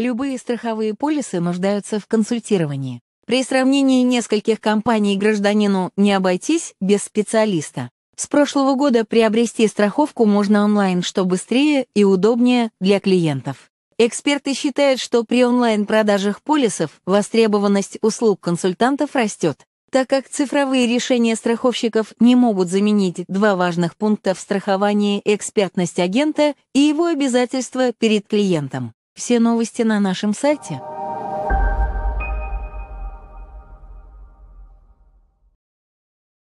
Любые страховые полисы нуждаются в консультировании. При сравнении нескольких компаний гражданину не обойтись без специалиста. С прошлого года приобрести страховку можно онлайн, что быстрее и удобнее для клиентов. Эксперты считают, что при онлайн-продажах полисов востребованность услуг консультантов растет. Так как цифровые решения страховщиков не могут заменить два важных пункта в страховании экспертность агента и его обязательства перед клиентом. Все новости на нашем сайте –